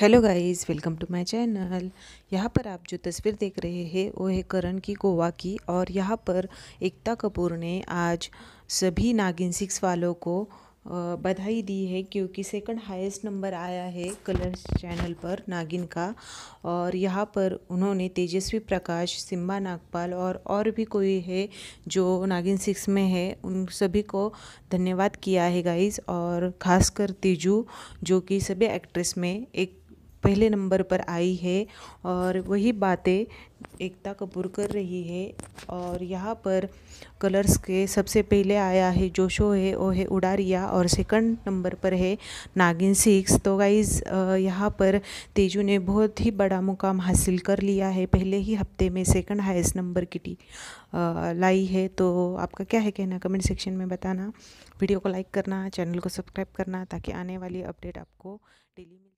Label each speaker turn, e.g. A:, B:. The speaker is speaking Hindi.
A: hello guys welcome to my channel यहाँ पर आप जो तस्वीर देख रहे हैं वो है करण की गोवा की और यहाँ पर एकता कपूर ने आज सभी नागिन सिक्स वालों को बधाई दी है क्योंकि सेकंड हाईएस्ट नंबर आया है कलर्स चैनल पर नागिन का और यहाँ पर उन्होंने तेजस्वी प्रकाश सिम्बा नागपाल और और भी कोई है जो नागिन सिक्स में है उन सभी को धन्यवाद किया है गाइज और खासकर तेजू जो कि सभी एक्ट्रेस में एक पहले नंबर पर आई है और वही बातें एकता कपूर कर रही है और यहाँ पर कलर्स के सबसे पहले आया है जो शो है वो है उडारिया और सेकंड नंबर पर है नागिन सिक्स तो गाइज़ यहाँ पर तेजू ने बहुत ही बड़ा मुकाम हासिल कर लिया है पहले ही हफ्ते में सेकंड हाईएस्ट नंबर की टी लाई है तो आपका क्या है कहना कमेंट सेक्शन में बताना वीडियो को लाइक करना चैनल को सब्सक्राइब करना ताकि आने वाली अपडेट आपको
B: डेली